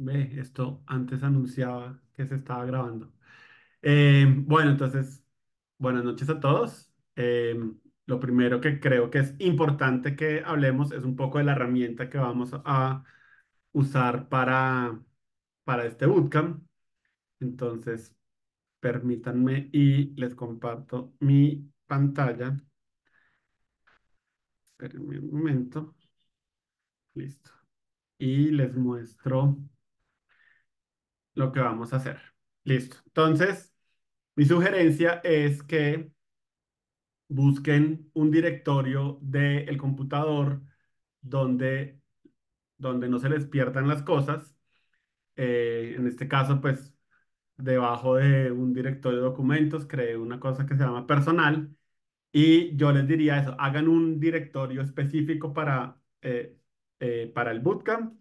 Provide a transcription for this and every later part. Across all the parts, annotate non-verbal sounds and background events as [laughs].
Ve, esto antes anunciaba que se estaba grabando. Em, bueno, entonces, buenas noches a todos. Em, lo primero que creo que es importante que hablemos es un poco de la herramienta que vamos a usar para, para este bootcamp. Entonces, permítanme y les comparto mi pantalla. Esperen un momento. Listo. Y les muestro lo que vamos a hacer. Listo. Entonces, mi sugerencia es que busquen un directorio del computador donde, donde no se les pierdan las cosas. Eh, en este caso, pues, debajo de un directorio de documentos, creé una cosa que se llama personal y yo les diría eso, hagan un directorio específico para, eh, eh, para el bootcamp.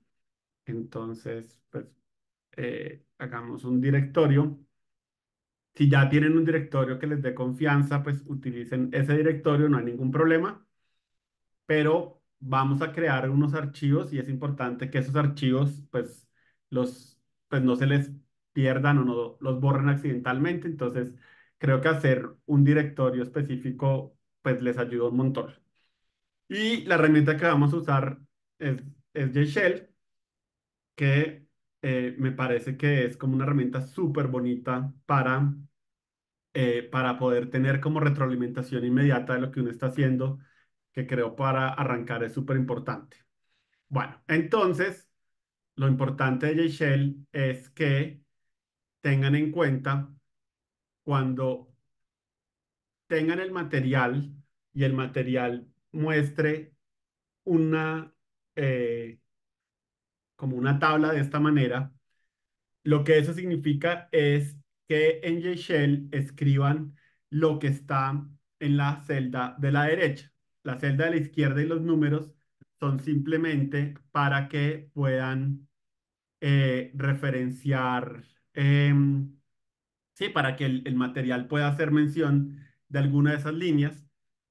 Entonces, pues, eh, hagamos un directorio. Si ya tienen un directorio que les dé confianza, pues utilicen ese directorio, no hay ningún problema. Pero vamos a crear unos archivos y es importante que esos archivos, pues, los, pues no se les pierdan o no los borren accidentalmente. Entonces, creo que hacer un directorio específico, pues les ayuda un montón. Y la herramienta que vamos a usar es, es JShell, que eh, me parece que es como una herramienta súper bonita para, eh, para poder tener como retroalimentación inmediata de lo que uno está haciendo, que creo para arrancar es súper importante. Bueno, entonces, lo importante de JShell es que tengan en cuenta cuando tengan el material y el material muestre una, eh, como una tabla de esta manera, lo que eso significa es que en JShell escriban lo que está en la celda de la derecha. La celda de la izquierda y los números son simplemente para que puedan eh, referenciar, em, sí, para que el, el, material pueda hacer mención de alguna de esas líneas,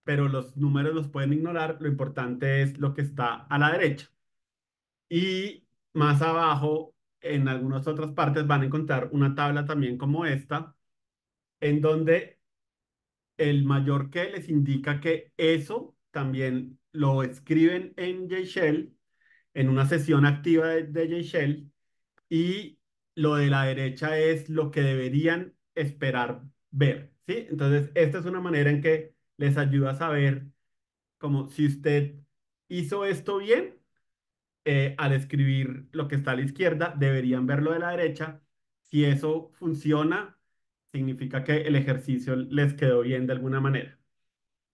pero los números los pueden ignorar, lo importante es lo que está a la derecha. Y más abajo, en algunas otras partes, van a encontrar una tabla también como esta, en donde el mayor que les indica que eso también lo escriben en JShell, en una sesión activa de, JShell, y lo de la derecha es lo que deberían esperar ver, ¿sí? Entonces, esta es una manera en que les ayuda a saber como si usted hizo esto bien eh, al escribir lo que está a la izquierda, deberían verlo de la derecha. Si eso funciona, significa que el ejercicio les quedó bien de alguna manera.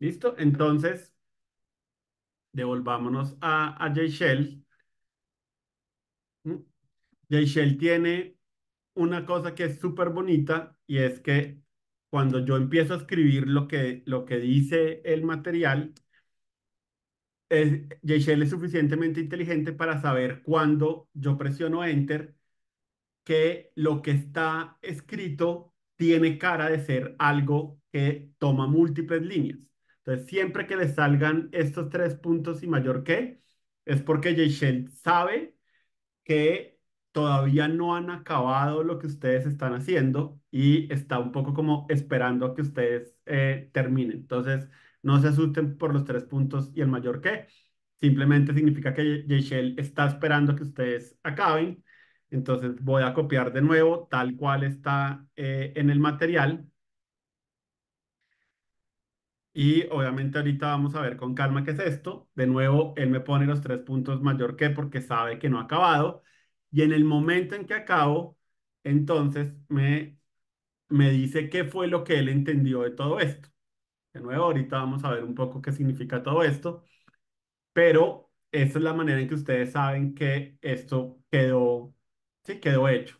¿Listo? Entonces, devolvámonos a, a JShell. Mm. shell tiene una cosa que es súper bonita y es que cuando yo empiezo a escribir lo que, lo que dice el material, es, es suficientemente inteligente para saber cuando yo presiono Enter que lo que está escrito tiene cara de ser algo que toma múltiples líneas. Entonces, siempre que le salgan estos tres puntos y mayor que, es porque JShell sabe que todavía no han acabado lo que ustedes están haciendo y está un poco como esperando a que ustedes eh, terminen. Entonces, no se asusten por los tres puntos y el mayor que. Simplemente significa que Shell está esperando que ustedes acaben. Entonces voy a copiar de nuevo tal cual está eh, en el material. Y obviamente ahorita vamos a ver con calma qué es esto. De nuevo, él me pone los tres puntos mayor que porque sabe que no ha acabado. Y en el momento en que acabo, entonces me, me dice qué fue lo que él entendió de todo esto. De nuevo, ahorita vamos a ver un poco qué significa todo esto, pero esta es la manera en que ustedes saben que esto quedó, sí, quedó hecho.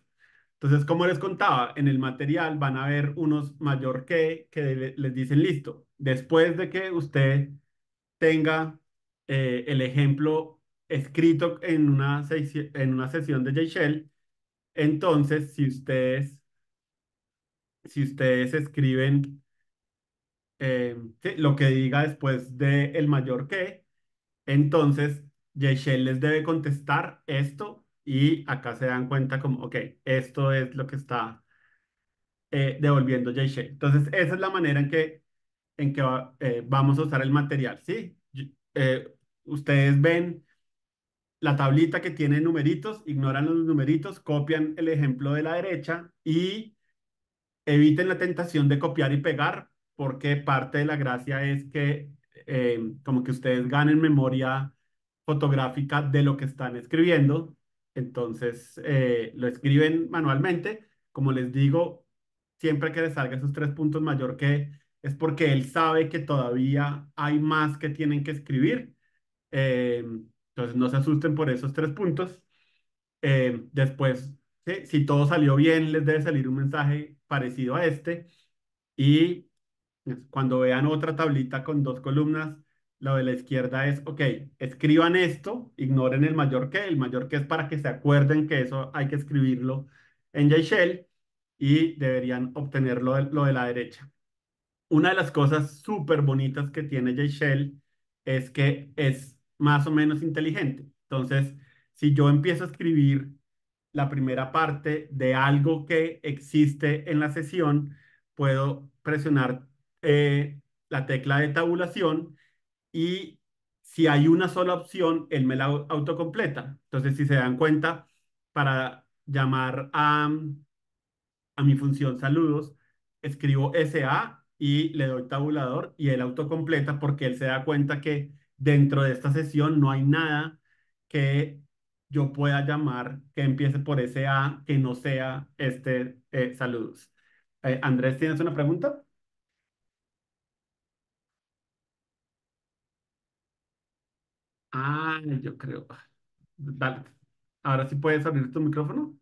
Entonces, como les contaba, en el material van a ver unos mayor que que les dicen listo. Después de que usted tenga eh, el ejemplo escrito en una, en una sesión de JShell, entonces si ustedes, si ustedes escriben eh, lo que diga después de el mayor que, entonces Yeshel les debe contestar esto y acá se dan cuenta como, ok, esto es lo que está eh, devolviendo Yeshel. Entonces esa es la manera en que, en que eh, vamos a usar el material, ¿sí? ustedes ven la tablita que tiene numeritos, ignoran los numeritos, copian el ejemplo de la derecha y eviten la tentación de copiar y pegar porque parte de la gracia es que eh, como que ustedes ganen memoria fotográfica de lo que están escribiendo, entonces eh, lo escriben manualmente, como les digo, siempre que les salga esos tres puntos mayor que es porque él sabe que todavía hay más que tienen que escribir, eh, entonces no se asusten por esos tres puntos. después, si todo salió bien, les debe salir un mensaje parecido a este y cuando vean otra tablita con dos columnas, lo de la izquierda es, ok, escriban esto, ignoren el mayor que, el mayor que es para que se acuerden que eso hay que escribirlo en JShell y deberían obtener lo de, lo de la derecha. Una de las cosas súper bonitas que tiene JShell es que es más o menos inteligente. Entonces, si yo empiezo a escribir la primera parte de algo que existe en la sesión, puedo presionar eh, la tecla de tabulación y si hay una sola opción, él me la autocompleta. Entonces, si se dan cuenta, para llamar a, a mi función saludos, escribo SA y le doy tabulador y él autocompleta porque él se da cuenta que dentro de esta sesión no hay nada que yo pueda llamar que empiece por SA que no sea este eh, saludos. Eh, Andrés, ¿tienes una pregunta? Ah, yo creo. Dale. Ahora sí puedes abrir tu micrófono.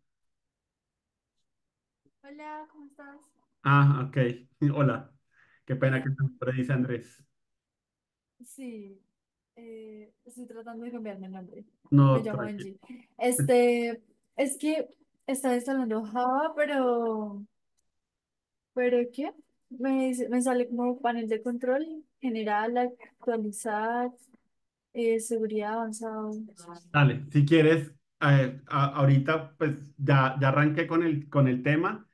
Hola, ¿cómo estás? Ah, ok. [laughs] Hola. Qué pena que no te dice Andrés. Sí, eh, estoy tratando de cambiarme el nombre. No, llamo Angie. Este, es que está instalando Java, pero, pero ¿qué? Me, me sale como panel de control, general, actualizar, eh, seguridad avanzada. Dale, si quieres, ahorita pues ya, ya arranqué con el, con el tema.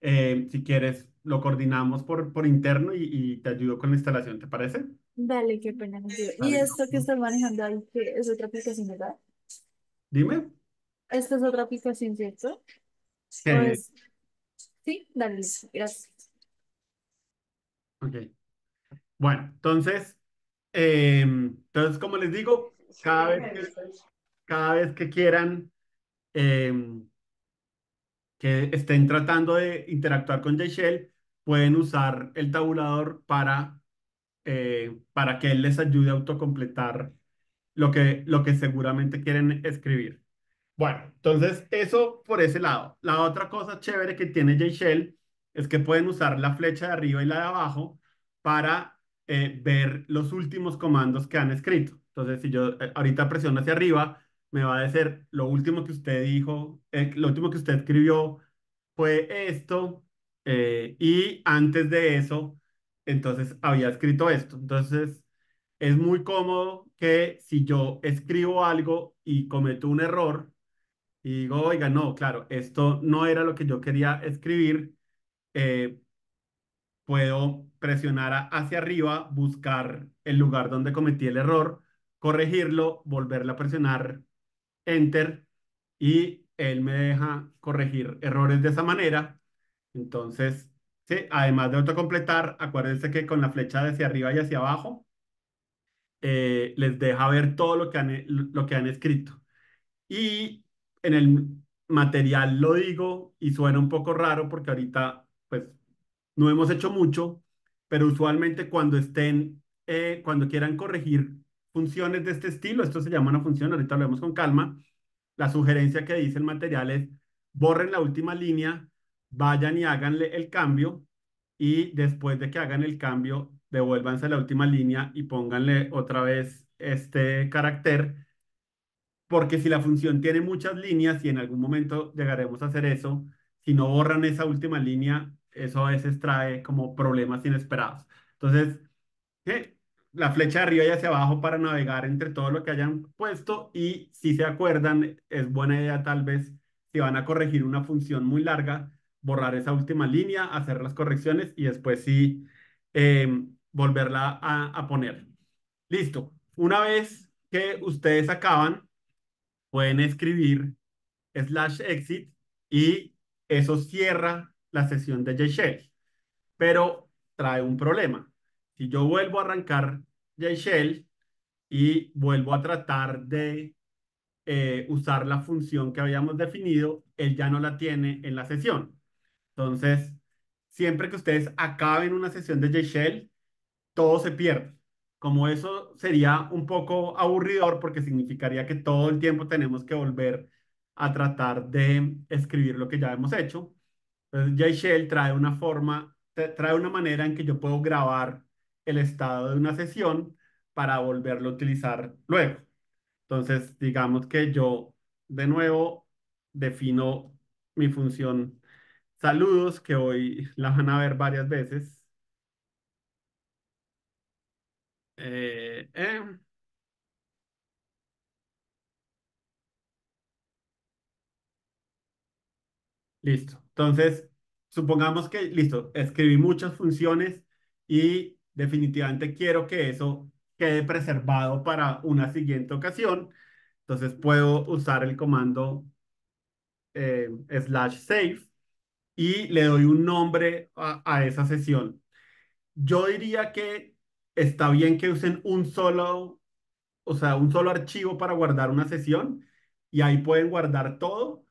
Eh, si quieres, lo coordinamos por, por interno y, y te ayudo con la instalación, ¿te parece? Dale, qué pena Y esto que estás manejando es otra aplicación, ¿verdad? Dime. Esta es otra aplicación, ¿cierto? Sí. Pues, sí, dale, gracias. ok. Bueno, entonces Em, entonces, como les digo, cada vez que, cada vez que quieran em, que estén tratando de interactuar con JShell, pueden usar el tabulador para, eh, para que él les ayude a autocompletar lo que, lo que seguramente quieren escribir. Bueno, entonces eso por ese lado. La otra cosa chévere que tiene JShell es que pueden usar la flecha de arriba y la de abajo para eh, ver los últimos comandos que han escrito. Entonces, si yo eh, ahorita presiono hacia arriba, me va a decir lo último que usted dijo, eh, lo último que usted escribió fue esto, y antes de eso, entonces había escrito esto. Entonces, es muy cómodo que si yo escribo algo y cometo un error, y digo, oiga, no, claro, esto no era lo que yo quería escribir, eh, puedo presionar hacia arriba, buscar el lugar donde cometí el error, corregirlo, volverle a presionar Enter y él me deja corregir errores de esa manera. Entonces, ¿sí? además de autocompletar, acuérdense que con la flecha hacia arriba y hacia abajo, eh, les deja ver todo lo que, han, lo que han escrito. Y en el material lo digo y suena un poco raro porque ahorita pues no hemos hecho mucho, pero usualmente cuando estén, eh, cuando quieran corregir funciones de este estilo, esto se llama una función, ahorita lo vemos con calma, la sugerencia que dice el material es borren la última línea, vayan y háganle el cambio y después de que hagan el cambio, devuélvanse la última línea y pónganle otra vez este carácter, porque si la función tiene muchas líneas y en algún momento llegaremos a hacer eso, si no borran esa última línea, eso a veces trae como problemas inesperados. Entonces, la flecha de arriba y hacia abajo para navegar entre todo lo que hayan puesto y si se acuerdan, es buena idea tal vez si van a corregir una función muy larga, borrar esa última línea, hacer las correcciones y después sí em, volverla a, a poner. Listo. Una vez que ustedes acaban, pueden escribir slash exit y eso cierra la sesión de J Shell, pero trae un problema. Si yo vuelvo a arrancar J Shell y vuelvo a tratar de eh, usar la función que habíamos definido, él ya no la tiene en la sesión. Entonces, siempre que ustedes acaben una sesión de J Shell, todo se pierde. Como eso sería un poco aburridor porque significaría que todo el tiempo tenemos que volver a tratar de escribir lo que ya hemos hecho, entonces, shell trae una forma, trae una manera en que yo puedo grabar el estado de una sesión para volverlo a utilizar luego. Entonces, digamos que yo de nuevo defino mi función saludos, que hoy la van a ver varias veces. eh. Em, Listo. Entonces, supongamos que, listo, escribí muchas funciones y definitivamente quiero que eso quede preservado para una siguiente ocasión. Entonces puedo usar el comando eh, slash save y le doy un nombre a, esa sesión. Yo diría que está bien que usen un solo, o sea, un solo archivo para guardar una sesión y ahí pueden guardar todo.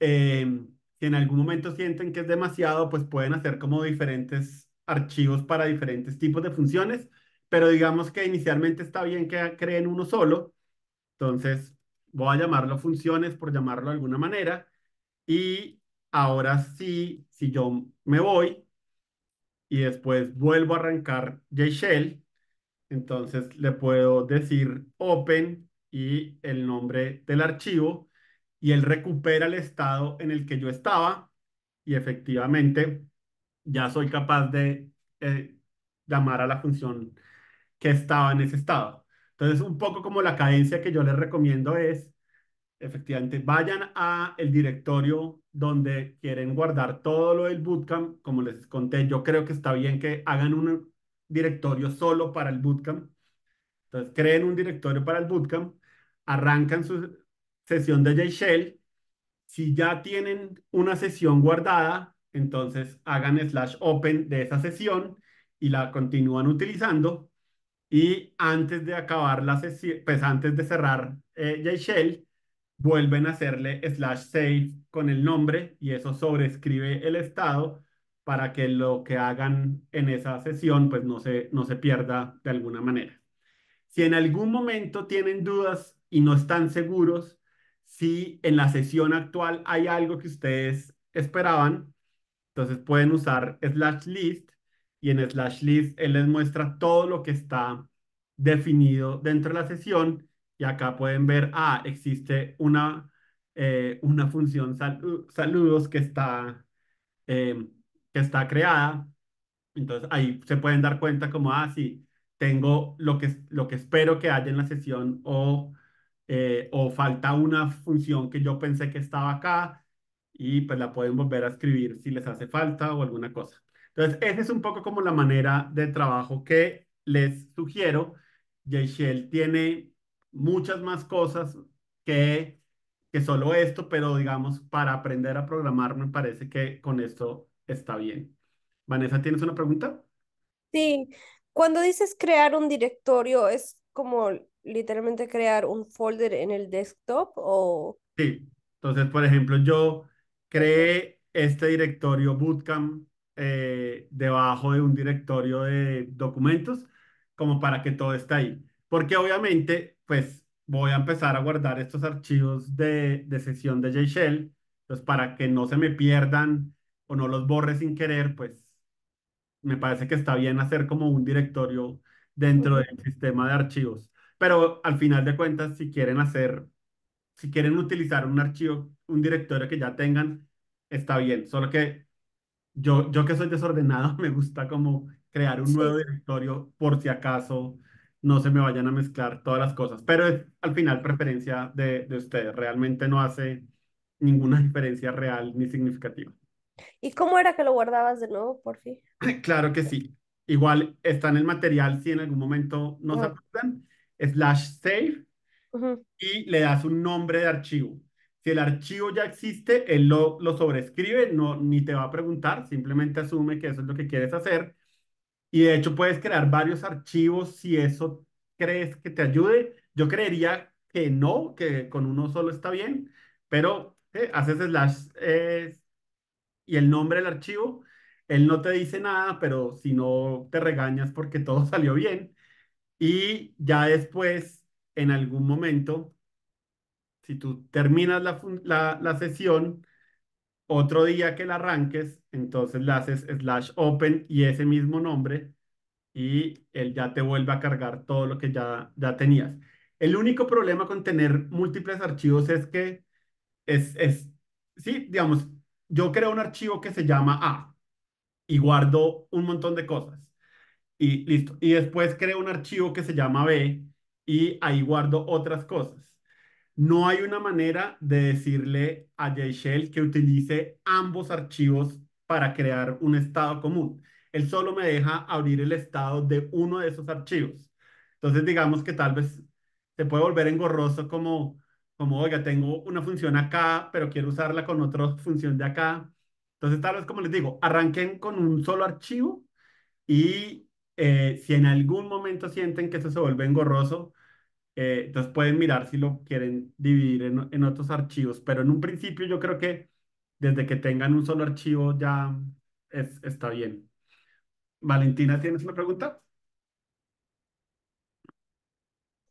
Em, si en algún momento sienten que es demasiado, pues pueden hacer como diferentes archivos para diferentes tipos de funciones, pero digamos que inicialmente está bien que creen uno solo, entonces voy a llamarlo funciones por llamarlo de alguna manera, y ahora sí, si yo me voy y después vuelvo a arrancar JShell, entonces le puedo decir open y el nombre del archivo, y él recupera el estado en el que yo estaba y efectivamente ya soy capaz de eh, llamar a la función que estaba en ese estado. Entonces, un poco como la cadencia que yo les recomiendo es, efectivamente, vayan a el directorio donde quieren guardar todo lo del bootcamp. Como les conté, yo creo que está bien que hagan un directorio solo para el bootcamp. Entonces, creen un directorio para el bootcamp, arrancan su, sesión de JShell. Si ya tienen una sesión guardada, entonces hagan slash open de esa sesión y la continúan utilizando. Y antes de acabar la sesión, pues antes de cerrar eh, JShell, vuelven a hacerle slash save con el nombre y eso sobrescribe el estado para que lo que hagan en esa sesión pues no se, no se pierda de alguna manera. Si en algún momento tienen dudas y no están seguros si en la sesión actual hay algo que ustedes esperaban, entonces pueden usar slash list y en slash list él les muestra todo lo que está definido dentro de la sesión y acá pueden ver, ah, existe una, eh, una función saludos que está, em, que está creada. Entonces ahí se pueden dar cuenta como, ah, sí, tengo lo que, lo que espero que haya en la sesión o eh, o falta una función que yo pensé que estaba acá y pues la pueden volver a escribir si les hace falta o alguna cosa. Entonces, esa es un poco como la manera de trabajo que les sugiero. JShell tiene muchas más cosas que, que solo esto, pero digamos, para aprender a programar me parece que con esto está bien. Vanessa, ¿tienes una pregunta? Sí, cuando dices crear un directorio, ¿es como literalmente crear un folder en el desktop o... Sí, entonces, por ejemplo, yo creé este directorio Bootcamp eh, debajo de un directorio de documentos como para que todo esté ahí. Porque obviamente, pues voy a empezar a guardar estos archivos de, de sesión de JShell, pues para que no se me pierdan o no los borre sin querer, pues me parece que está bien hacer como un directorio dentro del sistema de archivos. Pero al final de cuentas, si quieren hacer, si quieren utilizar un archivo, un directorio que ya tengan, está bien. Solo que yo, yo que soy desordenado, [laughs] me gusta como crear un nuevo directorio por si acaso no se me vayan a mezclar todas las cosas. Pero es al final preferencia de, de ustedes. Realmente no hace ninguna diferencia real ni significativa. ¿Y cómo era que lo guardabas de nuevo, por fin? [clears throat] Claro que sí. Igual está en el material si en algún momento no se slash save y le das un nombre de archivo. Si el archivo ya existe, él lo, lo sobrescribe, no, ni te va a preguntar, simplemente asume que eso es lo que quieres hacer. Y de hecho puedes crear varios archivos si eso crees que te ayude. Yo creería que no, que con uno solo está bien, pero eh, haces slash eh, y el nombre del archivo. Él no te dice nada, pero si no te regañas porque todo [laughs] salió bien, y ya después, en algún momento, si tú terminas la, sesión, otro día que la arranques, entonces le haces slash open y ese mismo nombre y él ya te vuelve a cargar todo lo que ya, ya tenías. El único problema con tener múltiples archivos es que es, es, sí, digamos, yo creo un archivo que se llama A y guardo un montón de cosas y listo. Y después creo un archivo que se llama B y ahí guardo otras cosas. No hay una manera de decirle a JShell que utilice ambos archivos para crear un estado común. Él solo me deja abrir el estado de uno de esos archivos. Entonces, digamos que tal vez se puede volver engorroso como, como, oiga, tengo una función acá, pero quiero usarla con otra función de acá. Entonces, tal vez, como les digo, arranquen con un solo archivo y eh, si en algún momento sienten que eso se vuelve engorroso, eh, entonces pueden mirar si lo quieren dividir en, en, otros archivos, pero en un principio yo creo que desde que tengan un solo archivo ya es, está bien. Valentina, ¿tienes una pregunta?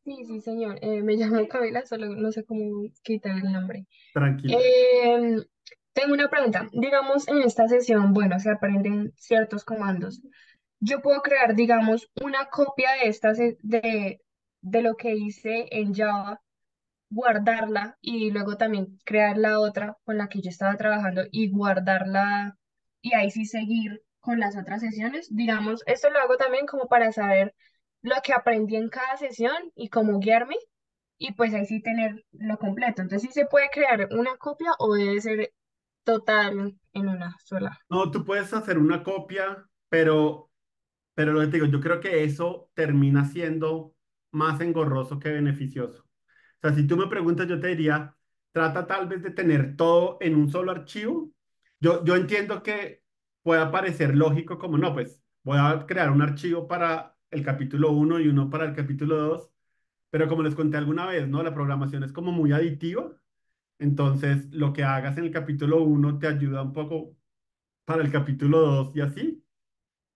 Sí, sí, señor. Eh, me [laughs] llamo Camila, solo no sé cómo quitar el nombre. Tranquilo. Em, tengo una pregunta. Digamos, en esta sesión, bueno, se aprenden ciertos comandos yo puedo crear, digamos, una copia de estas, de, lo que hice en Java, guardarla y luego también crear la otra con la que yo estaba trabajando y guardarla y ahí sí seguir con las otras sesiones. Digamos, esto lo hago también como para saber lo que aprendí en cada sesión y cómo guiarme y pues ahí sí tener completo. Entonces sí se puede crear una copia o debe ser total en una sola. No, tú puedes hacer una copia, pero pero lo que digo, yo creo que eso termina siendo más engorroso que beneficioso. O sea, si tú me preguntas, yo te diría, trata tal vez de tener todo en un solo archivo. Yo, yo entiendo que pueda parecer lógico como, no, pues voy a crear un archivo para el capítulo 1 y uno para el capítulo 2, pero como les conté alguna vez, ¿no? La programación es como muy aditiva, entonces lo que hagas en el capítulo 1 te ayuda un poco para el capítulo 2 y así.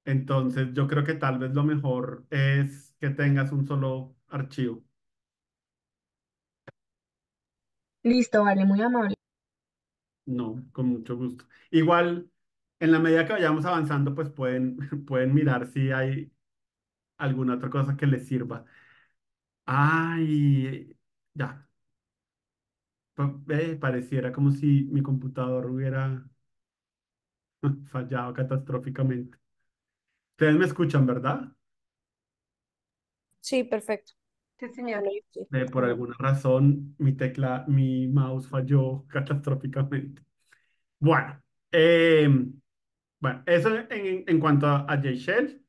Entonces, yo creo que tal vez lo mejor es que tengas un solo archivo. Listo, vale, muy amable. No, con mucho gusto. Igual, en la medida que vayamos avanzando, pues pueden, [laughs] pueden mirar si hay alguna otra cosa que les sirva. Ay, ya. pareciera como si mi computador hubiera [laughs] fallado catastróficamente. Ustedes me escuchan, ¿verdad? Sí, perfecto. Sí, señor. Eh, por alguna razón, mi tecla, mi mouse falló [laughs] catastróficamente. Bueno, em, bueno, eso en, en cuanto a, a J Shell.